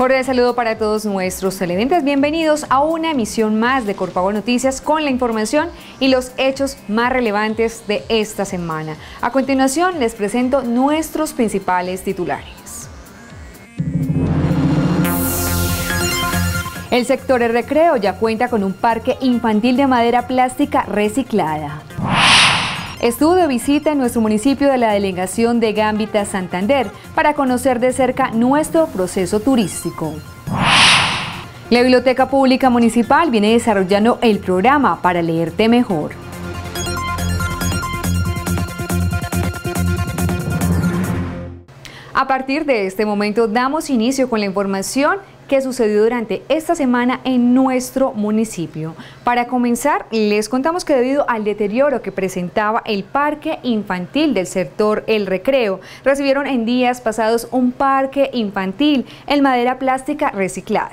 Cordial saludo para todos nuestros televidentes. Bienvenidos a una emisión más de Corpago Noticias con la información y los hechos más relevantes de esta semana. A continuación les presento nuestros principales titulares. El sector de recreo ya cuenta con un parque infantil de madera plástica reciclada. Estuvo de visita en nuestro municipio de la delegación de Gambita Santander para conocer de cerca nuestro proceso turístico. La Biblioteca Pública Municipal viene desarrollando el programa para leerte mejor. A partir de este momento damos inicio con la información que sucedió durante esta semana en nuestro municipio. Para comenzar, les contamos que debido al deterioro que presentaba el parque infantil del sector El Recreo, recibieron en días pasados un parque infantil en madera plástica reciclada.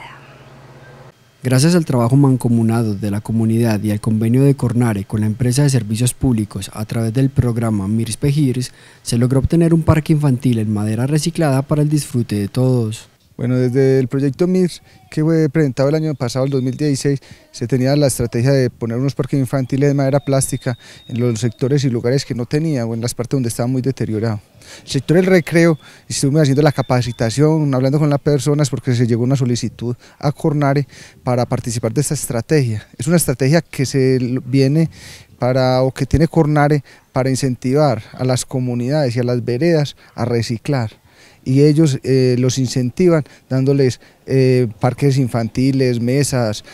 Gracias al trabajo mancomunado de la comunidad y al convenio de Cornare con la empresa de servicios públicos a través del programa MIRS-PEJIRS, se logró obtener un parque infantil en madera reciclada para el disfrute de todos. Bueno, desde el proyecto MIRS que fue presentado el año pasado, el 2016, se tenía la estrategia de poner unos parques infantiles de madera plástica en los sectores y lugares que no tenía o en las partes donde estaba muy deteriorado. El sector del recreo, estuvimos haciendo la capacitación, hablando con las personas porque se llegó una solicitud a Cornare para participar de esta estrategia. Es una estrategia que se viene para, o que tiene Cornare para incentivar a las comunidades y a las veredas a reciclar y ellos eh, los incentivan dándoles eh, parques infantiles, mesas,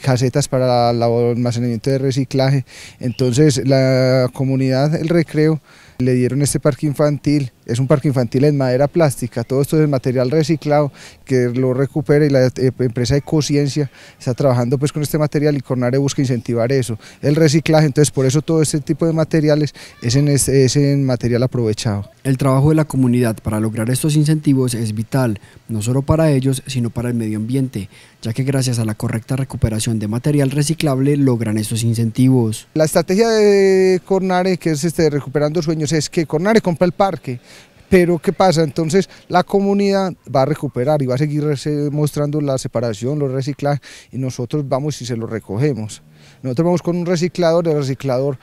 casetas para el almacenamiento de reciclaje. Entonces la comunidad El Recreo le dieron este parque infantil es un parque infantil en madera plástica, todo esto es material reciclado que lo recupera y la eh, empresa empresa Ecociencia está trabajando pues con este material y Cornare busca incentivar eso, el reciclaje, entonces por eso todo este tipo de materiales este, es en, material aprovechado. El trabajo de la comunidad para lograr estos incentivos es vital, no solo para ellos, sino para el medio ambiente, ya que gracias a la correcta recuperación de material reciclable logran estos incentivos. La estrategia de Cornare, que es este, Recuperando Sueños, es que Cornare compra el parque, pero ¿qué pasa? Entonces la comunidad va a recuperar y va a seguir mostrando la separación, los reciclajes y nosotros vamos y se los recogemos. Nosotros vamos con un reciclador, el reciclador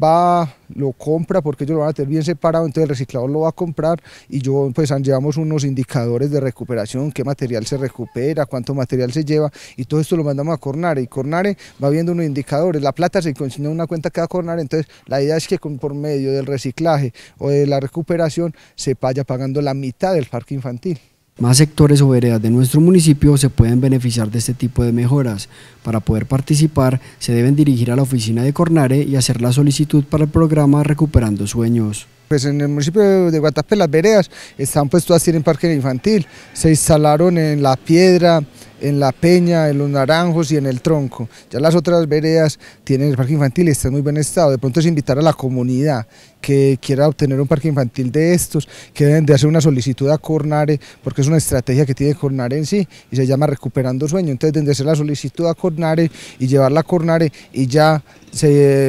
va, lo compra porque ellos lo van a tener bien separado, entonces el reciclador lo va a comprar y yo pues llevamos unos indicadores de recuperación, qué material se recupera, cuánto material se lleva y todo esto lo mandamos a Cornare y Cornare va viendo unos indicadores, la plata se consigna en una cuenta cada Cornare, entonces la idea es que por medio del reciclaje o de la recuperación se vaya pagando la mitad del parque infantil. Más sectores o veredas de nuestro municipio se pueden beneficiar de este tipo de mejoras. Para poder participar, se deben dirigir a la oficina de Cornare y hacer la solicitud para el programa Recuperando Sueños. Pues en el municipio de Guatapé las veredas están puestas en parque infantil, se instalaron en la piedra, en la peña, en los naranjos y en el tronco. Ya las otras veredas tienen el parque infantil y está en muy buen estado. De pronto es invitar a la comunidad que quiera obtener un parque infantil de estos, que deben de hacer una solicitud a Cornare, porque es una estrategia que tiene Cornare en sí y se llama Recuperando Sueño. Entonces deben de hacer la solicitud a Cornare y llevarla a Cornare y ya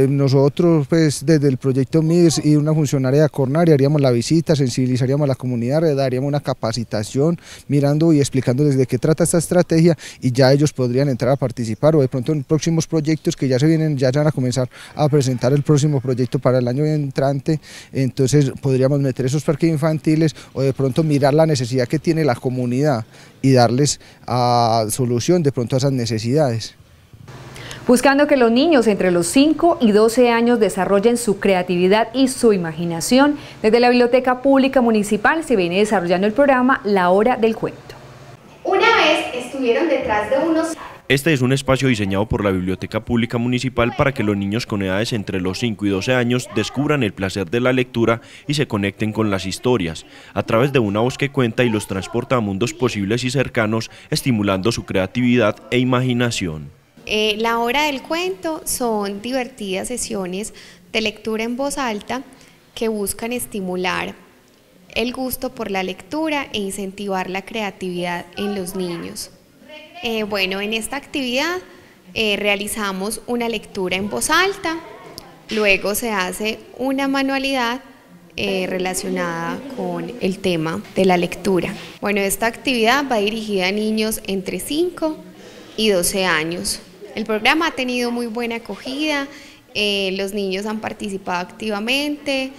nosotros pues desde el proyecto MIRS y una funcionaria de Cornare haríamos la visita, sensibilizaríamos a la comunidad, daríamos una capacitación mirando y explicando desde qué trata esta estrategia y ya ellos podrían entrar a participar o de pronto en próximos proyectos que ya se vienen, ya van a comenzar a presentar el próximo proyecto para el año entrante, entonces podríamos meter esos parques infantiles o de pronto mirar la necesidad que tiene la comunidad y darles a ah, solución de pronto a esas necesidades buscando que los niños entre los 5 y 12 años desarrollen su creatividad y su imaginación. Desde la Biblioteca Pública Municipal se viene desarrollando el programa La Hora del Cuento estuvieron detrás de unos... Este es un espacio diseñado por la Biblioteca Pública Municipal para que los niños con edades entre los 5 y 12 años descubran el placer de la lectura y se conecten con las historias, a través de una voz que cuenta y los transporta a mundos posibles y cercanos, estimulando su creatividad e imaginación. Eh, la hora del cuento son divertidas sesiones de lectura en voz alta que buscan estimular el gusto por la lectura e incentivar la creatividad en los niños. Eh, bueno, en esta actividad eh, realizamos una lectura en voz alta, luego se hace una manualidad eh, relacionada con el tema de la lectura. Bueno, esta actividad va dirigida a niños entre 5 y 12 años. El programa ha tenido muy buena acogida, los niños han participado activamente,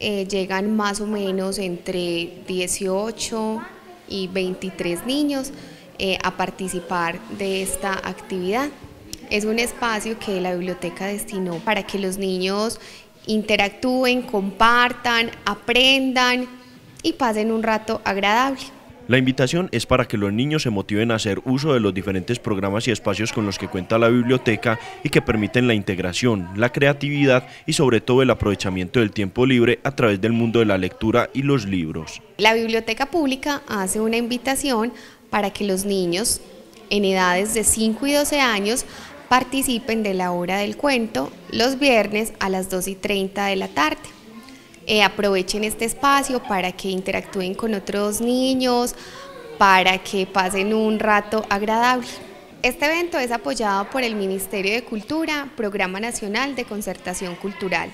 eh, llegan más o menos entre 18 y 23 niños eh, a participar de esta actividad. Es un espacio que la biblioteca destinó para que los niños interactúen, compartan, aprendan y pasen un rato agradable. La invitación es para que los niños se motiven a hacer uso de los diferentes programas y espacios con los que cuenta la biblioteca y que permiten la integración, la creatividad y sobre todo el aprovechamiento del tiempo libre a través del mundo de la lectura y los libros. La biblioteca pública hace una invitación para que los niños en edades de 5 y 12 años participen de la hora del cuento los viernes a las 2 y 30 de la tarde. Eh, aprovechen este espacio para que interactúen con otros niños, para que pasen un rato agradable. Este evento es apoyado por el Ministerio de Cultura, Programa Nacional de Concertación Cultural.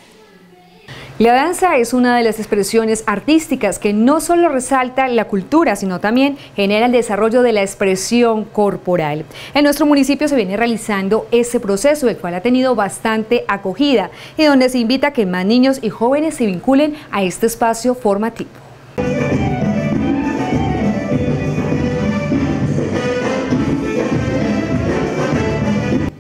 La danza es una de las expresiones artísticas que no solo resalta la cultura, sino también genera el desarrollo de la expresión corporal. En nuestro municipio se viene realizando ese proceso, el cual ha tenido bastante acogida y donde se invita a que más niños y jóvenes se vinculen a este espacio formativo.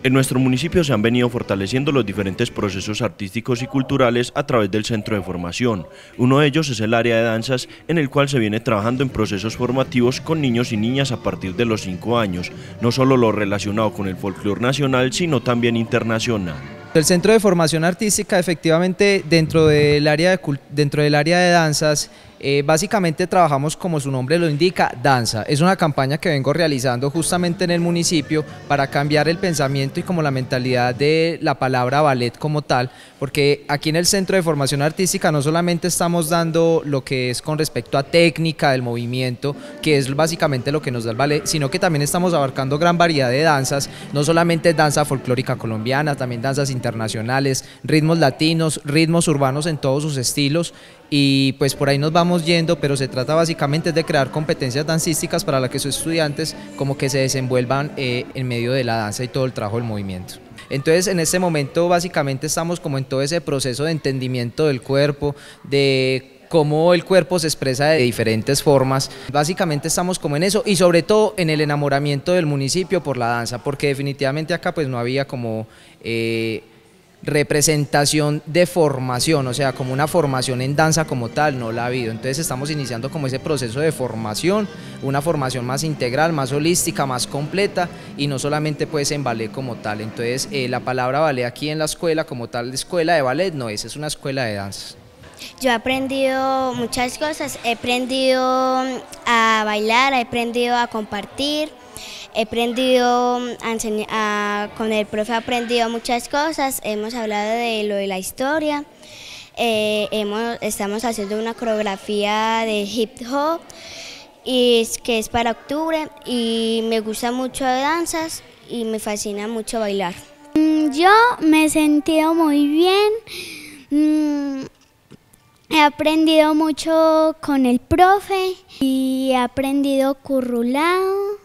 En nuestro municipio se han venido fortaleciendo los diferentes procesos artísticos y culturales a través del centro de formación. Uno de ellos es el área de danzas, en el cual se viene trabajando en procesos formativos con niños y niñas a partir de los 5 años, no solo lo relacionado con el folclore nacional, sino también internacional. El centro de formación artística efectivamente dentro del área de, dentro del área de danzas eh, básicamente trabajamos, como su nombre lo indica, danza. Es una campaña que vengo realizando justamente en el municipio para cambiar el pensamiento y como la mentalidad de la palabra ballet como tal, porque aquí en el Centro de Formación Artística no solamente estamos dando lo que es con respecto a técnica del movimiento, que es básicamente lo que nos da el ballet, sino que también estamos abarcando gran variedad de danzas, no solamente danza folclórica colombiana, también danzas internacionales, ritmos latinos, ritmos urbanos en todos sus estilos y pues por ahí nos vamos yendo, pero se trata básicamente de crear competencias dancísticas para las que sus estudiantes como que se desenvuelvan eh, en medio de la danza y todo el trabajo del movimiento. Entonces, en este momento básicamente estamos como en todo ese proceso de entendimiento del cuerpo, de cómo el cuerpo se expresa de diferentes formas. Básicamente estamos como en eso y sobre todo en el enamoramiento del municipio por la danza, porque definitivamente acá pues no había como... Eh, representación de formación, o sea, como una formación en danza como tal, no la ha habido. Entonces estamos iniciando como ese proceso de formación, una formación más integral, más holística, más completa y no solamente pues en ballet como tal. Entonces eh, la palabra ballet aquí en la escuela como tal, escuela de ballet, no es, es una escuela de danza Yo he aprendido muchas cosas, he aprendido a bailar, he aprendido a compartir, He aprendido con el profe he aprendido muchas cosas, hemos hablado de lo de la historia, eh, estamos haciendo una coreografía de hip hop y que es para octubre y me gusta mucho danzas y me fascina mucho bailar. Mm, yo me he sentido muy bien, mm, he aprendido mucho con el profe y he aprendido currulado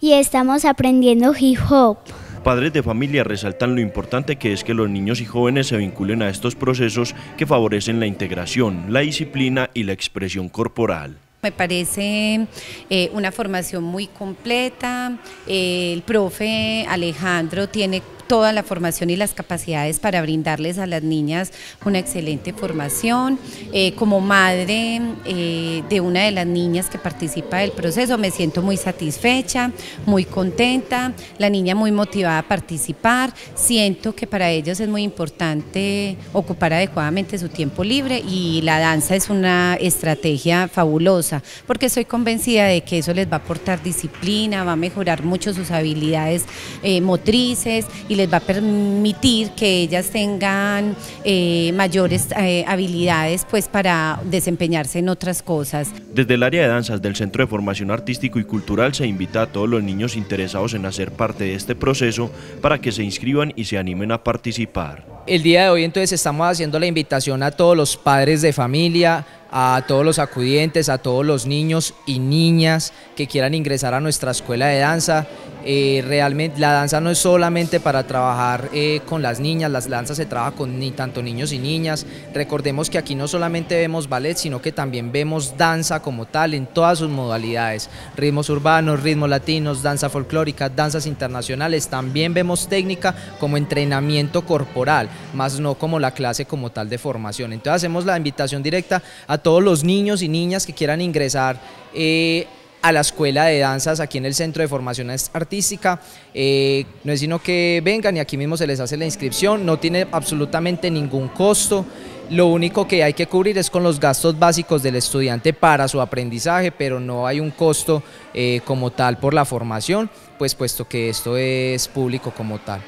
y estamos aprendiendo hip hop. Padres de familia resaltan lo importante que es que los niños y jóvenes se vinculen a estos procesos que favorecen la integración, la disciplina y la expresión corporal. Me parece eh, una formación muy completa. Eh, el profe Alejandro tiene toda la formación y las capacidades para brindarles a las niñas una excelente formación. Eh, como madre eh, de una de las niñas que participa del proceso, me siento muy satisfecha, muy contenta, la niña muy motivada a participar. Siento que para ellos es muy importante ocupar adecuadamente su tiempo libre y la danza es una estrategia fabulosa, porque estoy convencida de que eso les va a aportar disciplina, va a mejorar mucho sus habilidades eh, motrices y les va a permitir que ellas tengan eh, mayores eh, habilidades pues, para desempeñarse en otras cosas. Desde el área de danzas del Centro de Formación Artístico y Cultural se invita a todos los niños interesados en hacer parte de este proceso para que se inscriban y se animen a participar. El día de hoy entonces estamos haciendo la invitación a todos los padres de familia, a todos los acudientes, a todos los niños y niñas que quieran ingresar a nuestra escuela de danza eh, realmente la danza no es solamente para trabajar eh, con las niñas, las danzas se trabaja con ni, tanto niños y niñas. Recordemos que aquí no solamente vemos ballet, sino que también vemos danza como tal en todas sus modalidades, ritmos urbanos, ritmos latinos, danza folclórica, danzas internacionales. También vemos técnica como entrenamiento corporal, más no como la clase como tal de formación. Entonces hacemos la invitación directa a todos los niños y niñas que quieran ingresar. Eh, a la escuela de danzas aquí en el Centro de Formación Artística. Eh, no es sino que vengan y aquí mismo se les hace la inscripción, no tiene absolutamente ningún costo. Lo único que hay que cubrir es con los gastos básicos del estudiante para su aprendizaje, pero no hay un costo eh, como tal por la formación, pues puesto que esto es público como tal.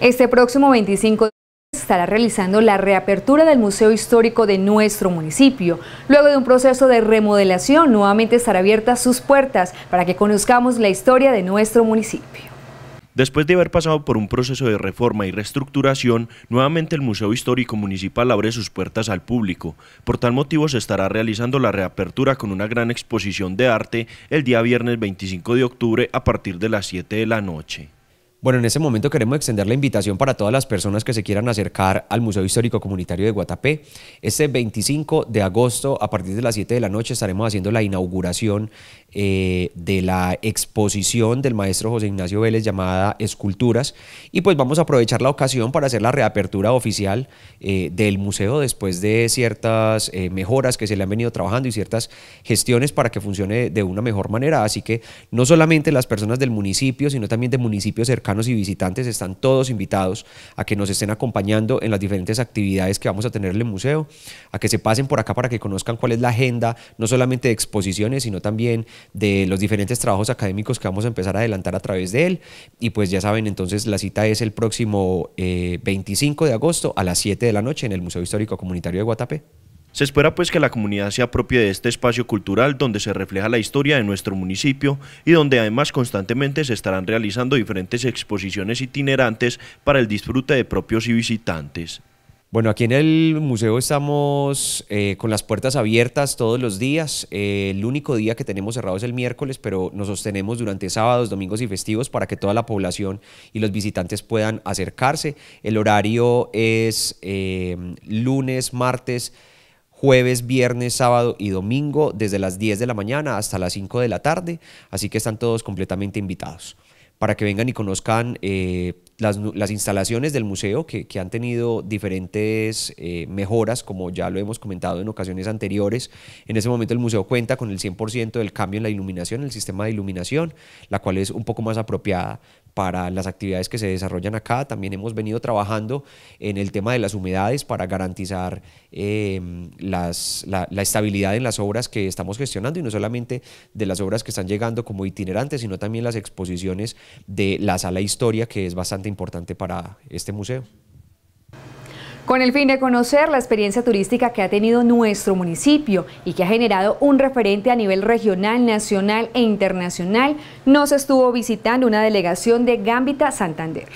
Este próximo 25 de estará realizando la reapertura del Museo Histórico de nuestro municipio. Luego de un proceso de remodelación, nuevamente estará abiertas sus puertas para que conozcamos la historia de nuestro municipio. Después de haber pasado por un proceso de reforma y reestructuración, nuevamente el Museo Histórico Municipal abre sus puertas al público. Por tal motivo se estará realizando la reapertura con una gran exposición de arte el día viernes 25 de octubre a partir de las 7 de la noche. Bueno, en ese momento queremos extender la invitación para todas las personas que se quieran acercar al Museo Histórico Comunitario de Guatapé. Este 25 de agosto, a partir de las 7 de la noche, estaremos haciendo la inauguración eh, de la exposición del maestro José Ignacio Vélez llamada Esculturas. Y pues vamos a aprovechar la ocasión para hacer la reapertura oficial eh, del museo después de ciertas eh, mejoras que se le han venido trabajando y ciertas gestiones para que funcione de una mejor manera. Así que no solamente las personas del municipio, sino también de municipios cercanos y visitantes están todos invitados a que nos estén acompañando en las diferentes actividades que vamos a tener en el museo, a que se pasen por acá para que conozcan cuál es la agenda, no solamente de exposiciones, sino también de los diferentes trabajos académicos que vamos a empezar a adelantar a través de él. Y pues ya saben, entonces la cita es el próximo 25 eh, de agosto a las 7 de la noche en el Museo Histórico Comunitario de Guatapé. Se espera pues que la comunidad sea propia de este espacio cultural donde se refleja la historia de nuestro municipio y donde además constantemente se estarán realizando diferentes exposiciones itinerantes para el disfrute de propios y visitantes. Bueno, aquí en el museo estamos eh, con las puertas abiertas todos los días. Eh, el único día que tenemos cerrado es el miércoles, pero nos sostenemos durante sábados, domingos y festivos para que toda la población y los visitantes puedan acercarse. El horario es eh, lunes, martes, jueves, viernes, sábado y domingo desde las 10 de la mañana hasta las 5 de la tarde, así que están todos completamente invitados para que vengan y conozcan las, instalaciones del museo que, han tenido diferentes eh, mejoras, como ya lo hemos comentado en ocasiones anteriores. En ese momento el museo cuenta con el 100% del cambio en la iluminación, el sistema de iluminación, la cual es un poco más apropiada para las actividades que se desarrollan acá. También hemos venido trabajando en el tema de las humedades para garantizar eh, la, la, estabilidad en las obras que estamos gestionando y no solamente de las obras que están llegando como itinerantes, sino también las exposiciones de la sala historia, que es bastante importante para este museo con el fin de conocer la experiencia turística que ha tenido nuestro municipio y que ha generado un referente a nivel regional, nacional e internacional, nos estuvo visitando una delegación de Gambita Santander.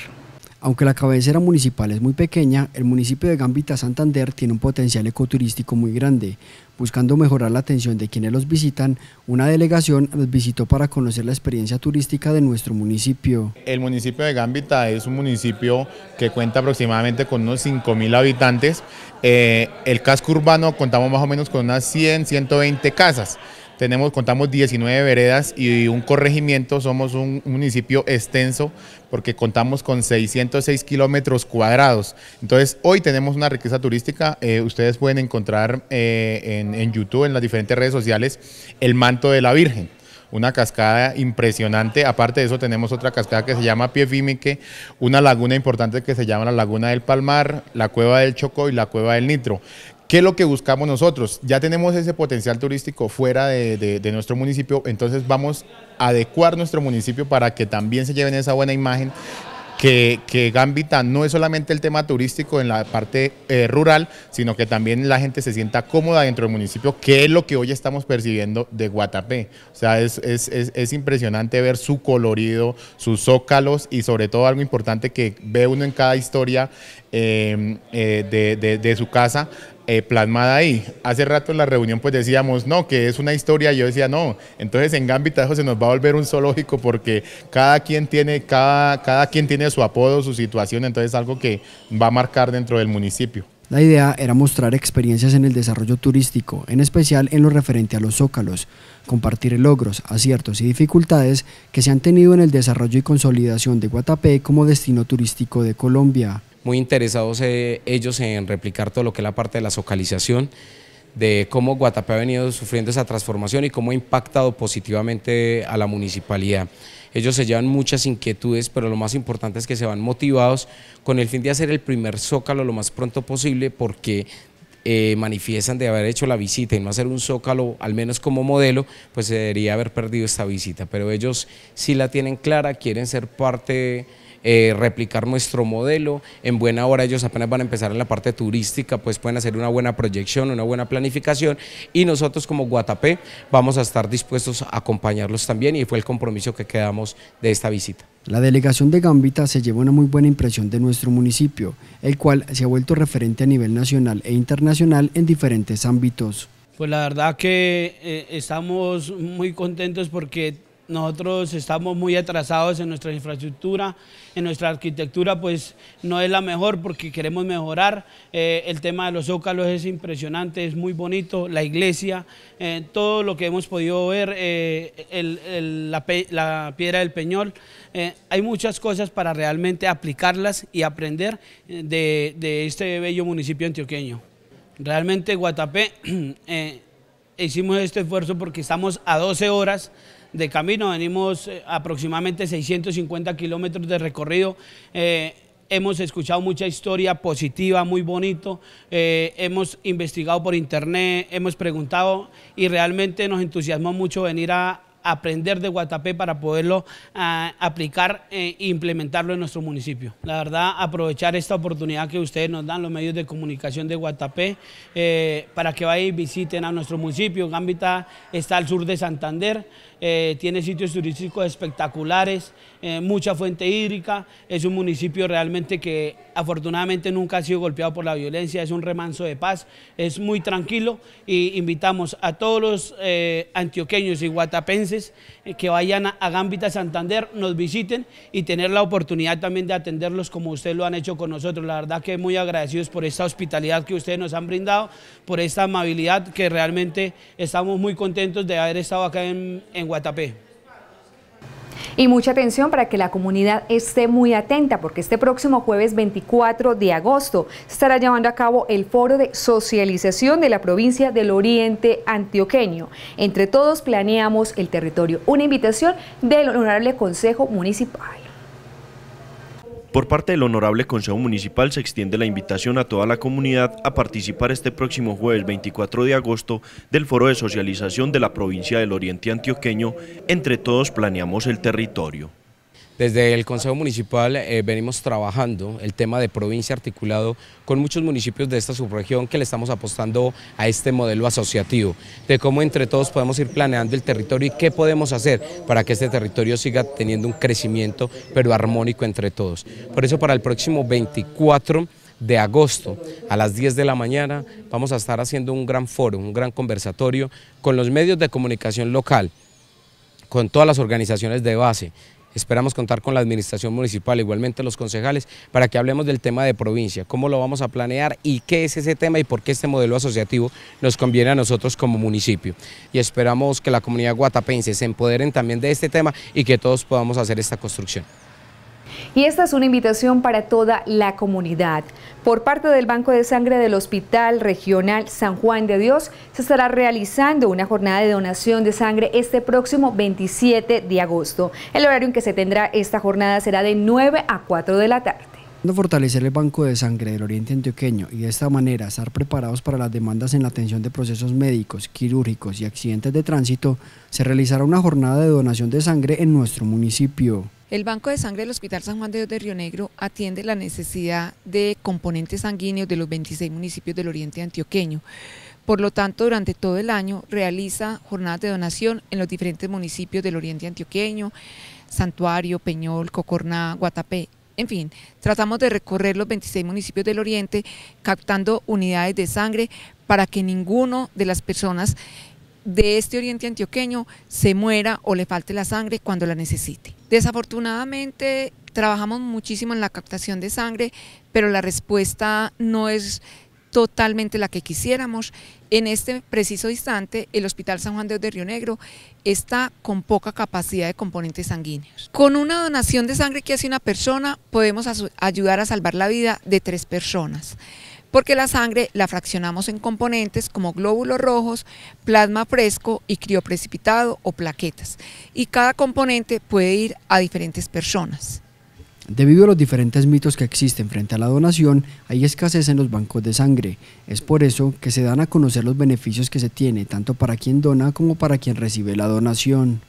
Aunque la cabecera municipal es muy pequeña, el municipio de Gambita Santander tiene un potencial ecoturístico muy grande. Buscando mejorar la atención de quienes los visitan, una delegación los visitó para conocer la experiencia turística de nuestro municipio. El municipio de Gambita es un municipio que cuenta aproximadamente con unos 5.000 habitantes. Eh, el casco urbano contamos más o menos con unas 100, 120 casas. Tenemos, contamos 19 veredas y un corregimiento, somos un, municipio extenso porque contamos con 606 kilómetros cuadrados. Entonces, hoy tenemos una riqueza turística. Eh, ustedes pueden encontrar eh, en, YouTube, en las diferentes redes sociales, el manto de la Virgen una cascada impresionante. Aparte de eso, tenemos otra cascada que se llama Fímique, una laguna importante que se llama la Laguna del Palmar, la Cueva del Chocó y la Cueva del Nitro. ¿Qué es lo que buscamos nosotros? Ya tenemos ese potencial turístico fuera de, nuestro municipio, entonces vamos a adecuar nuestro municipio para que también se lleven esa buena imagen. Que, Gambita no es solamente el tema turístico en la parte eh, rural, sino que también la gente se sienta cómoda dentro del municipio, que es lo que hoy estamos percibiendo de Guatapé. O sea, es, impresionante ver su colorido, sus zócalos y sobre todo algo importante que ve uno en cada historia eh, eh, de su casa, eh, plasmada ahí. Hace rato en la reunión pues decíamos, no, que es una historia, yo decía, no, entonces en Gambitajo se nos va a volver un zoológico porque cada quien tiene, cada, cada quien tiene su apodo, su situación, entonces algo que va a marcar dentro del municipio. La idea era mostrar experiencias en el desarrollo turístico, en especial en lo referente a los zócalos, compartir logros, aciertos y dificultades que se han tenido en el desarrollo y consolidación de Guatapé como destino turístico de Colombia muy interesados eh, ellos en replicar todo lo que es la parte de la socalización, de cómo Guatapé ha venido sufriendo esa transformación y cómo ha impactado positivamente a la municipalidad. Ellos se llevan muchas inquietudes, pero lo más importante es que se van motivados con el fin de hacer el primer zócalo lo más pronto posible porque eh, manifiestan de haber hecho la visita y no hacer un zócalo, al menos como modelo, pues se debería haber perdido esta visita. Pero ellos sí la tienen clara, quieren ser parte eh, replicar nuestro modelo. En buena hora ellos apenas van a empezar en la parte turística, pues pueden hacer una buena proyección, una buena planificación y nosotros como Guatapé vamos a estar dispuestos a acompañarlos también y fue el compromiso que quedamos de esta visita. La delegación de Gambita se lleva una muy buena impresión de nuestro municipio, el cual se ha vuelto referente a nivel nacional e internacional en diferentes ámbitos. Pues la verdad que eh, estamos muy contentos porque nosotros estamos muy atrasados en nuestra infraestructura, en nuestra arquitectura pues no es la mejor porque queremos mejorar, eh, el tema de los zócalos es impresionante, es muy bonito, la iglesia, eh, todo lo que hemos podido ver, eh, la, piedra del Peñol, hay muchas cosas para realmente aplicarlas y aprender de, de este bello municipio antioqueño. Realmente Guatapé hicimos este esfuerzo porque estamos a 12 horas de camino, venimos eh, aproximadamente 650 kilómetros de recorrido. Eh, hemos escuchado mucha historia positiva, muy bonito, eh, hemos investigado por internet, hemos preguntado y realmente nos entusiasmó mucho venir a aprender de Guatapé para poderlo ah, aplicar e implementarlo en nuestro municipio. La verdad, aprovechar esta oportunidad que ustedes nos dan, los medios de comunicación de Guatapé, para que vayan y visiten a nuestro municipio. Gambita está al sur de Santander. Eh, tiene sitios turísticos espectaculares, eh, mucha fuente hídrica, es un municipio realmente que afortunadamente nunca ha sido golpeado por la violencia, es un remanso de paz, es muy tranquilo y invitamos a todos los eh, antioqueños y guatapenses que vayan a, Gambita Santander, nos visiten y tener la oportunidad también de atenderlos como ustedes lo han hecho con nosotros. La verdad que muy agradecidos por esta hospitalidad que ustedes nos han brindado, por esta amabilidad que realmente estamos muy contentos de haber estado acá en, en y mucha atención para que la comunidad esté muy atenta porque este próximo jueves 24 de agosto estará llevando a cabo el foro de socialización de la provincia del Oriente Antioqueño. Entre todos planeamos el territorio. Una invitación del Honorable Consejo Municipal. Por parte del Honorable Consejo Municipal se extiende la invitación a toda la comunidad a participar este próximo jueves 24 de agosto del Foro de Socialización de la Provincia del Oriente Antioqueño Entre Todos Planeamos el Territorio. Desde el Consejo Municipal eh, venimos trabajando el tema de provincia articulado con muchos municipios de esta subregión que le estamos apostando a este modelo asociativo, de cómo entre todos podemos ir planeando el territorio y qué podemos hacer para que este territorio siga teniendo un crecimiento, pero armónico entre todos. Por eso para el próximo 24 de agosto a las 10 de la mañana vamos a estar haciendo un gran foro, un gran conversatorio con los medios de comunicación local, con todas las organizaciones de base, Esperamos contar con la administración municipal, igualmente los concejales, para que hablemos del tema de provincia, cómo lo vamos a planear y qué es ese tema y por qué este modelo asociativo nos conviene a nosotros como municipio. Y esperamos que la comunidad guatapense se empoderen también de este tema y que todos podamos hacer esta construcción. Y esta es una invitación para toda la comunidad. Por parte del Banco de Sangre del Hospital Regional San Juan de Dios, se estará realizando una jornada de donación de sangre este próximo 27 de agosto. El horario en que se tendrá esta jornada será de 9 a 4 de la tarde fortalecer el banco de sangre del Oriente Antioqueño y de esta manera estar preparados para las demandas en la atención de procesos médicos, quirúrgicos y accidentes de tránsito, se realizará una jornada de donación de sangre en nuestro municipio. El Banco de Sangre del Hospital San Juan de Dios de Río Negro atiende la necesidad de componentes sanguíneos de los 26 municipios del Oriente Antioqueño. Por lo tanto, durante todo el año realiza jornadas de donación en los diferentes municipios del Oriente Antioqueño, Santuario, Peñol, Cocorná, Guatapé en fin, tratamos de recorrer los 26 municipios del Oriente captando unidades de sangre para que ninguno de las personas de este oriente antioqueño se muera o le falte la sangre cuando la necesite. Desafortunadamente trabajamos muchísimo en la captación de sangre, pero la respuesta no es totalmente la que quisiéramos. En este preciso instante, el Hospital San Juan de, Río Negro está con poca capacidad de componentes sanguíneos. Con una donación de sangre que hace una persona, podemos ayudar a salvar la vida de tres personas porque la sangre la fraccionamos en componentes como glóbulos rojos, plasma fresco y crioprecipitado o plaquetas, y cada componente puede ir a diferentes personas. Debido a los diferentes mitos que existen frente a la donación, hay escasez en los bancos de sangre. Es por eso que se dan a conocer los beneficios que se tiene tanto para quien dona como para quien recibe la donación.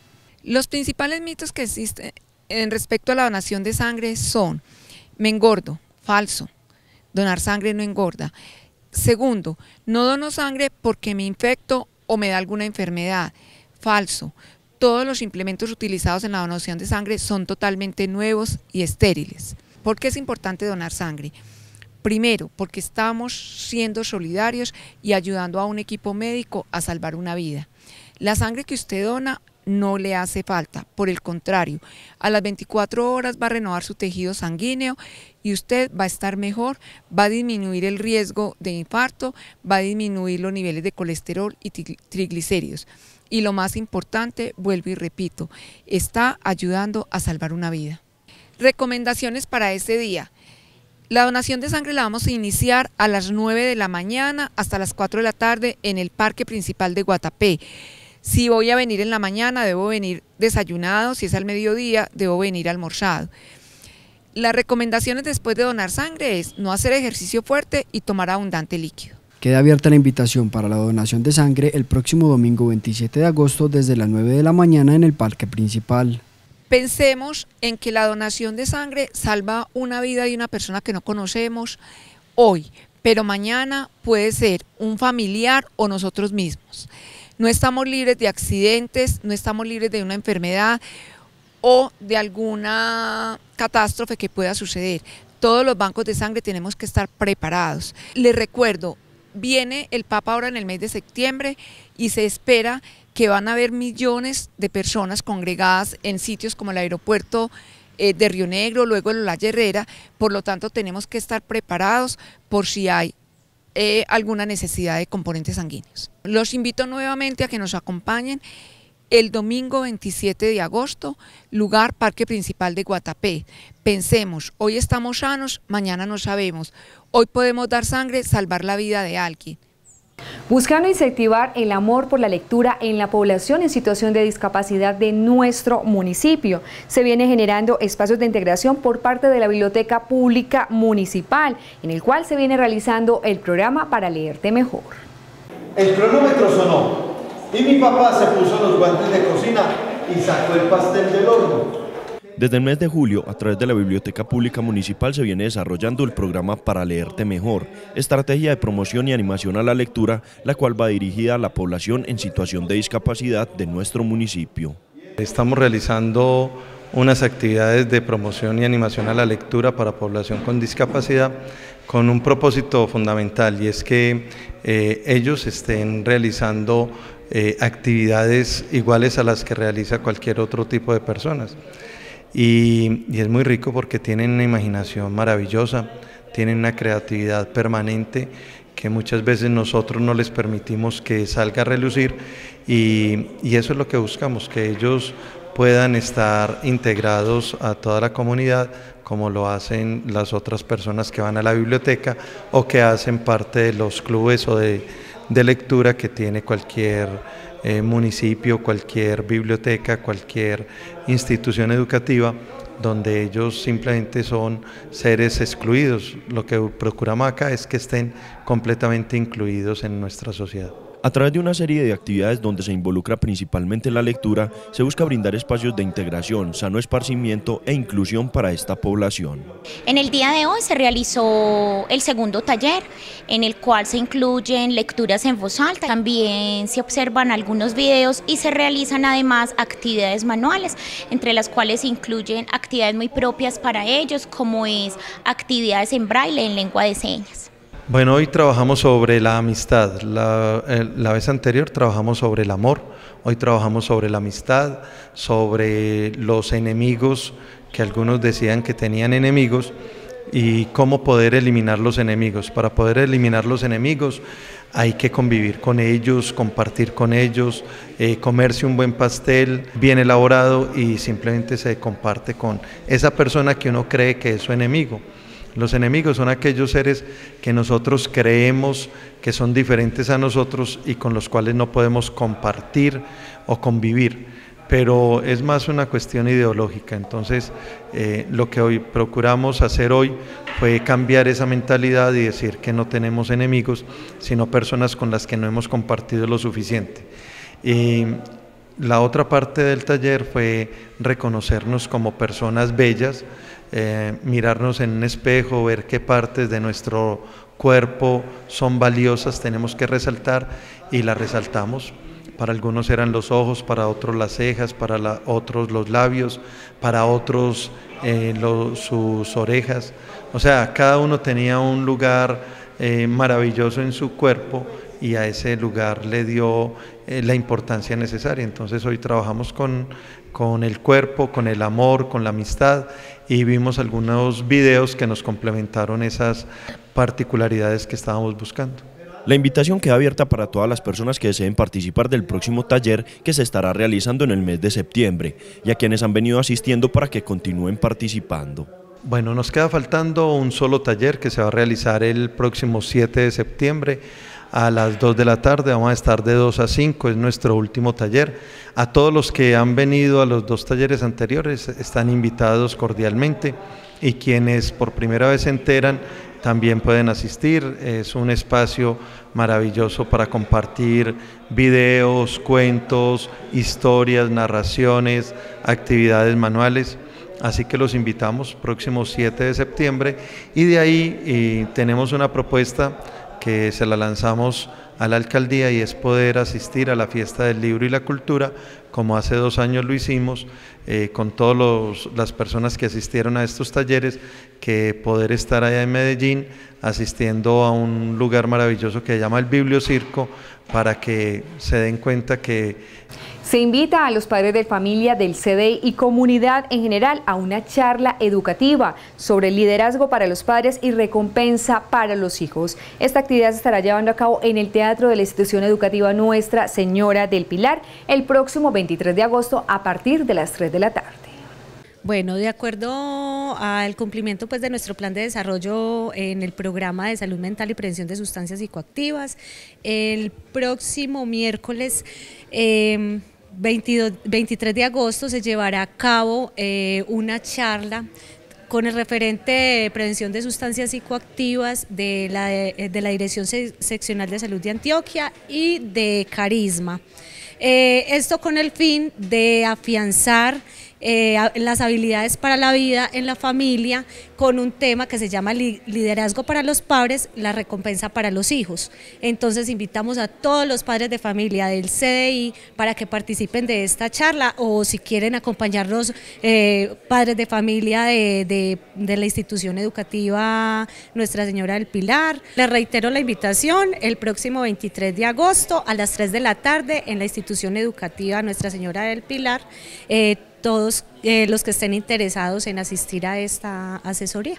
Los principales mitos que existen en respecto a la donación de sangre son, me engordo, falso, donar sangre no engorda. Segundo, no dono sangre porque me infecto o me da alguna enfermedad, falso todos los implementos utilizados en la donación de sangre son totalmente nuevos y estériles. ¿Por qué es importante donar sangre? Primero, porque estamos siendo solidarios y ayudando a un equipo médico a salvar una vida. La sangre que usted dona no le hace falta, por el contrario, a las 24 horas va a renovar su tejido sanguíneo y usted va a estar mejor, va a disminuir el riesgo de infarto, va a disminuir los niveles de colesterol y triglicéridos. Y lo más importante, vuelvo y repito, está ayudando a salvar una vida. Recomendaciones para este día. La donación de sangre la vamos a iniciar a las 9 de la mañana hasta las 4 de la tarde en el Parque Principal de Guatapé. Si voy a venir en la mañana, debo venir desayunado, si es al mediodía, debo venir almorzado. Las recomendaciones después de donar sangre es no hacer ejercicio fuerte y tomar abundante líquido. Queda abierta la invitación para la donación de sangre el próximo domingo 27 de agosto desde las 9 de la mañana en el parque principal. Pensemos en que la donación de sangre salva una vida de una persona que no conocemos hoy, pero mañana puede ser un familiar o nosotros mismos. No estamos libres de accidentes, no estamos libres de una enfermedad, o de alguna catástrofe que pueda suceder. Todos los bancos de sangre tenemos que estar preparados. Les recuerdo, viene el Papa ahora en el mes de septiembre y se espera que van a haber millones de personas congregadas en sitios como el aeropuerto eh, de Río Negro, luego La la Herrera, por lo tanto tenemos que estar preparados por si hay eh, alguna necesidad de componentes sanguíneos. Los invito nuevamente a que nos acompañen el domingo 27 de agosto, lugar Parque Principal de Guatapé. Pensemos, hoy estamos sanos, mañana no sabemos. Hoy podemos dar sangre, salvar la vida de alguien. Buscando incentivar el amor por la lectura en la población en situación de discapacidad de nuestro municipio, se viene generando espacios de integración por parte de la Biblioteca Pública Municipal, en el cual se viene realizando el programa para leerte mejor. El cronómetro sonó. Y mi papá se puso los guantes de cocina y sacó el pastel del horno. Desde el mes de julio, a través de la Biblioteca Pública Municipal se viene desarrollando el programa Para Leerte Mejor, estrategia de promoción y animación a la lectura, la cual va dirigida a la población en situación de discapacidad de nuestro municipio. Estamos realizando unas actividades de promoción y animación a la lectura para población con discapacidad con un propósito fundamental y es que eh, ellos estén realizando eh, actividades iguales a las que realiza cualquier otro tipo de personas. Y, es muy rico porque tienen una imaginación maravillosa, tienen una creatividad permanente que muchas veces nosotros no les permitimos que salga a relucir y, eso es lo que buscamos, que ellos puedan estar integrados a toda la comunidad como lo hacen las otras personas que van a la biblioteca o que hacen parte de los clubes o de de lectura que tiene cualquier eh, municipio, cualquier biblioteca, cualquier institución educativa, donde ellos simplemente son seres excluidos. Lo que procuramos acá es que estén completamente incluidos en nuestra sociedad. A través de una serie de actividades donde se involucra principalmente la lectura, se busca brindar espacios de integración, sano esparcimiento e inclusión para esta población. En el día de hoy se realizó el segundo taller, en el cual se incluyen lecturas en voz alta, también se observan algunos videos y se realizan además actividades manuales, entre las cuales se incluyen actividades muy propias para ellos, como es actividades en braille en lengua de señas. Bueno, hoy trabajamos sobre la amistad. Eh, la, vez anterior trabajamos sobre el amor, hoy trabajamos sobre la amistad, sobre los enemigos, que algunos decían que tenían enemigos, y cómo poder eliminar los enemigos. Para poder eliminar los enemigos hay que convivir con ellos, compartir con ellos, eh, comerse un buen pastel bien elaborado y simplemente se comparte con esa persona que uno cree que es su enemigo. Los enemigos son aquellos seres que nosotros creemos que son diferentes a nosotros y con los cuales no podemos compartir o convivir, pero es más una cuestión ideológica. Entonces, eh, lo que hoy procuramos hacer hoy fue cambiar esa mentalidad y decir que no tenemos enemigos, sino personas con las que no hemos compartido lo suficiente la otra parte del taller fue reconocernos como personas bellas, eh, mirarnos en un espejo, ver qué partes de nuestro cuerpo son valiosas, tenemos que resaltar y las resaltamos. Para algunos eran los ojos, para otros las cejas, para otros los labios, para otros eh, sus orejas. O sea, cada uno tenía un lugar eh, maravilloso en su cuerpo y a ese lugar le dio eh, la importancia necesaria. Entonces hoy trabajamos con, con el cuerpo, con el amor, con la amistad y vimos algunos videos que nos complementaron esas particularidades que estábamos buscando. La invitación queda abierta para todas las personas que deseen participar del próximo taller que se estará realizando en el mes de septiembre y a quienes han venido asistiendo para que continúen participando. Bueno, nos queda faltando un solo taller que se va a realizar el próximo 7 de septiembre a las 2 de la tarde, vamos a estar de 2 a 5, es nuestro último taller. A todos los que han venido a los dos talleres anteriores están invitados cordialmente y quienes por primera vez se enteran también pueden asistir. Es un espacio maravilloso para compartir videos, cuentos, historias, narraciones, actividades manuales. Así que los invitamos próximo 7 de septiembre y de ahí eh, tenemos una propuesta que se la lanzamos a la alcaldía y es poder asistir a la fiesta del libro y la cultura, como hace dos años lo hicimos, eh, con todas las personas que asistieron a estos talleres, que poder estar allá en Medellín asistiendo a un lugar maravilloso que se llama el Bibliocirco, para que se den cuenta que se invita a los padres de familia del CDI y comunidad en general a una charla educativa sobre liderazgo para los padres y recompensa para los hijos. Esta actividad se estará llevando a cabo en el Teatro de la Institución Educativa Nuestra Señora del Pilar el próximo 23 de agosto a partir de las 3 de la tarde. Bueno, de acuerdo al cumplimiento pues, de nuestro plan de desarrollo en el programa de salud mental y prevención de sustancias psicoactivas, el próximo miércoles em, 23 de agosto se llevará a cabo eh, una charla con el referente de prevención de sustancias psicoactivas de la, eh, de la Dirección Seccional de Salud de Antioquia y de Carisma. Eh, esto con el fin de afianzar eh, las habilidades para la vida en la familia con un tema que se llama liderazgo para los padres, la recompensa para los hijos. Entonces invitamos a todos los padres de familia del CDI para que participen de esta charla o si quieren acompañarnos eh, padres de familia de, de, la institución educativa Nuestra Señora del Pilar. Les reitero la invitación el próximo 23 de agosto a las 3 de la tarde en la institución educativa Nuestra Señora del Pilar. Eh, todos eh, los que estén interesados en asistir a esta asesoría.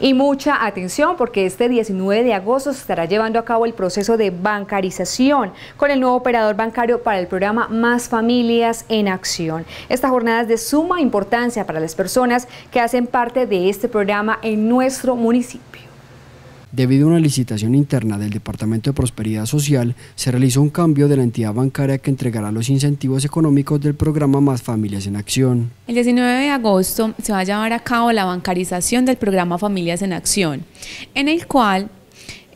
Y mucha atención porque este 19 de agosto se estará llevando a cabo el proceso de bancarización con el nuevo operador bancario para el programa Más Familias en Acción. Esta jornada es de suma importancia para las personas que hacen parte de este programa en nuestro municipio. Debido a una licitación interna del Departamento de Prosperidad Social, se realizó un cambio de la entidad bancaria que entregará los incentivos económicos del programa Más Familias en Acción. El 19 de agosto se va a llevar a cabo la bancarización del programa Familias en Acción, en el cual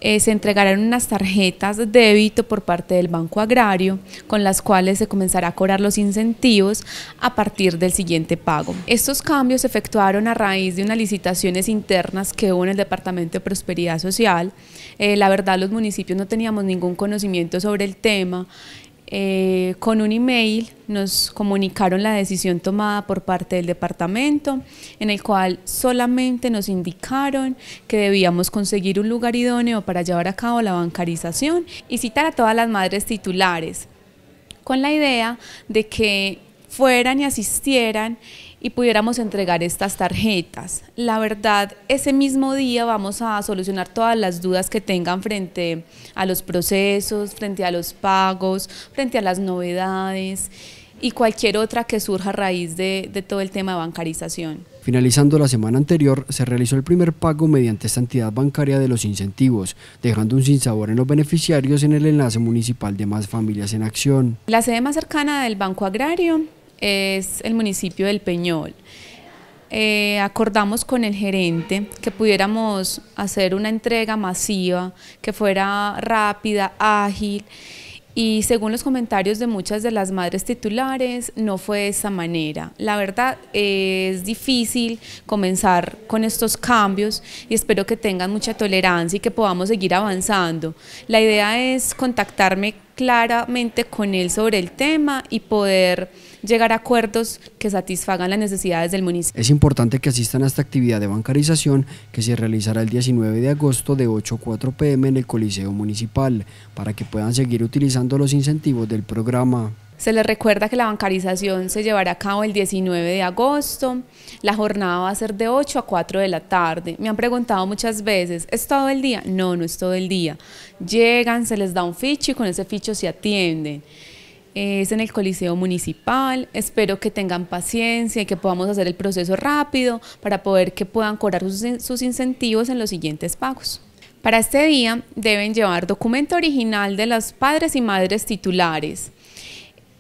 eh, se entregarán unas tarjetas de débito por parte del Banco Agrario, con las cuales se comenzará a cobrar los incentivos a partir del siguiente pago. Estos cambios se efectuaron a raíz de unas licitaciones internas que hubo en el Departamento de Prosperidad Social. Eh, la verdad, los municipios no teníamos ningún conocimiento sobre el tema. Eh, con un email nos comunicaron la decisión tomada por parte del departamento, en el cual solamente nos indicaron que debíamos conseguir un lugar idóneo para llevar a cabo la bancarización y citar a todas las madres titulares, con la idea de que fueran y asistieran y pudiéramos entregar estas tarjetas. La verdad, ese mismo día vamos a solucionar todas las dudas que tengan frente a los procesos, frente a los pagos, frente a las novedades y cualquier otra que surja a raíz de, todo el tema de bancarización. Finalizando la semana anterior, se realizó el primer pago mediante esta entidad bancaria de los incentivos, dejando un sinsabor en los beneficiarios en el enlace municipal de Más Familias en Acción. La sede más cercana del Banco Agrario es el municipio del Peñol. Eh, acordamos con el gerente que pudiéramos hacer una entrega masiva, que fuera rápida, ágil, y según los comentarios de muchas de las madres titulares, no fue de esa manera. La verdad es difícil comenzar con estos cambios y espero que tengan mucha tolerancia y que podamos seguir avanzando. La idea es contactarme claramente con él sobre el tema y poder llegar a acuerdos que satisfagan las necesidades del municipio. Es importante que asistan a esta actividad de bancarización que se realizará el 19 de agosto de 8 a 4 pm en el Coliseo Municipal para que puedan seguir utilizando los incentivos del programa. Se les recuerda que la bancarización se llevará a cabo el 19 de agosto, la jornada va a ser de 8 a 4 de la tarde. Me han preguntado muchas veces, ¿es todo el día? No, no es todo el día. Llegan, se les da un ficho y con ese ficho se atienden es en el Coliseo Municipal. Espero que tengan paciencia y que podamos hacer el proceso rápido para poder que puedan cobrar sus, incentivos en los siguientes pagos. Para este día deben llevar documento original de los padres y madres titulares.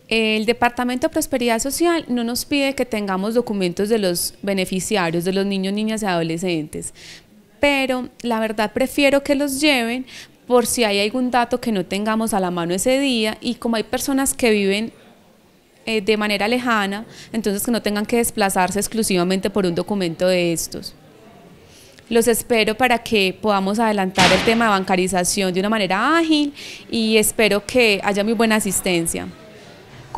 El Departamento de Prosperidad Social no nos pide que tengamos documentos de los beneficiarios, de los niños, niñas y adolescentes, pero la verdad prefiero que los lleven por si hay algún dato que no tengamos a la mano ese día y como hay personas que viven eh, de manera lejana, entonces que no tengan que desplazarse exclusivamente por un documento de estos. Los espero para que podamos adelantar el tema de bancarización de una manera ágil y espero que haya muy buena asistencia.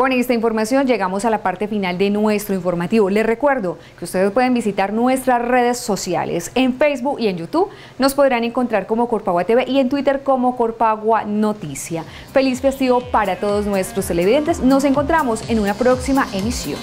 Con esta información llegamos a la parte final de nuestro informativo. Les recuerdo que ustedes pueden visitar nuestras redes sociales en Facebook y en YouTube. Nos podrán encontrar como Corpagua TV y en Twitter como Corpagua Noticia. Feliz festivo para todos nuestros televidentes. Nos encontramos en una próxima emisión.